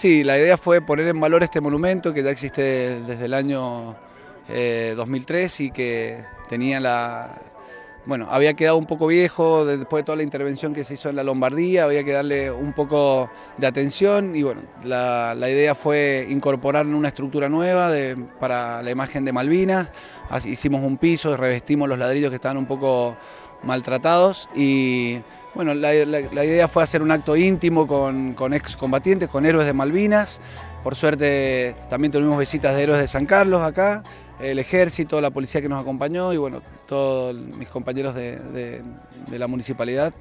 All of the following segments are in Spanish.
Sí, la idea fue poner en valor este monumento que ya existe desde el año 2003 eh, y que tenía la... Bueno, había quedado un poco viejo después de toda la intervención que se hizo en la Lombardía, había que darle un poco de atención y bueno, la, idea fue incorporar una estructura nueva para la imagen de Malvinas, hicimos un piso, revestimos los ladrillos que estaban un poco maltratados y bueno, la, idea fue hacer un acto íntimo con, con excombatientes, con héroes de Malvinas. Por suerte también tuvimos visitas de héroes de San Carlos acá, el ejército, la policía que nos acompañó y bueno, todos mis compañeros de, la municipalidad,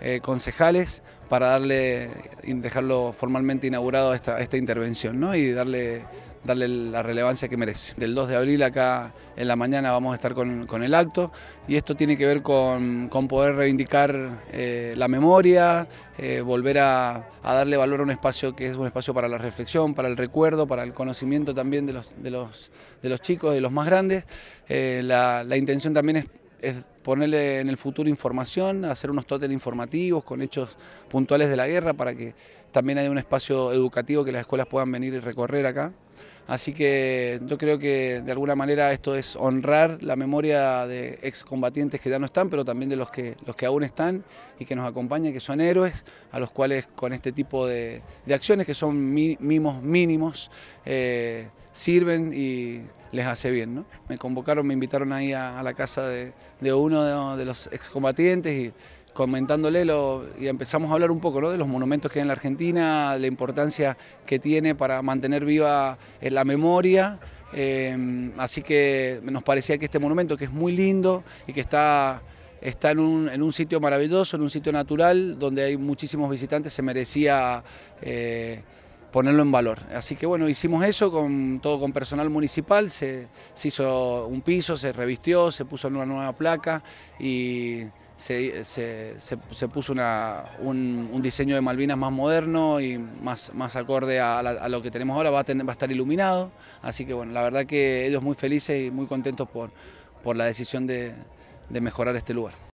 eh, concejales, para darle, dejarlo formalmente inaugurado esta, esta intervención ¿no? y darle darle la relevancia que merece. Del 2 de abril acá en la mañana vamos a estar con, el acto y esto tiene que ver con, poder reivindicar eh, la memoria, eh, volver a, darle valor a un espacio que es un espacio para la reflexión, para el recuerdo, para el conocimiento también de los, chicos, de los más grandes. Eh, la, intención también es ponerle en el futuro información, hacer unos totem informativos con hechos puntuales de la guerra para que también haya un espacio educativo que las escuelas puedan venir y recorrer acá. Así que yo creo que de alguna manera esto es honrar la memoria de excombatientes que ya no están, pero también de los que, los que aún están y que nos acompañan, que son héroes, a los cuales con este tipo de, acciones que son mimos mínimos, eh, sirven y les hace bien. ¿no? Me convocaron, me invitaron ahí a, la casa de, uno de, de los excombatientes y comentándole y empezamos a hablar un poco de los monumentos que hay en la Argentina, la importancia que tiene para mantener viva eh, la memoria. Eh, así que nos parecía que este monumento, que es muy lindo y que está, está en, un, sitio maravilloso, en un sitio natural, donde hay muchísimos visitantes, se merecía... Eh, ponerlo en valor. Así que bueno, hicimos eso con todo con personal municipal, se, hizo un piso, se revistió, se puso una nueva placa y se, puso un, diseño de Malvinas más moderno y más, más acorde a, lo que tenemos ahora, va a, va a estar iluminado. Así que bueno, la verdad que ellos muy felices y muy contentos por, por la decisión de mejorar este lugar.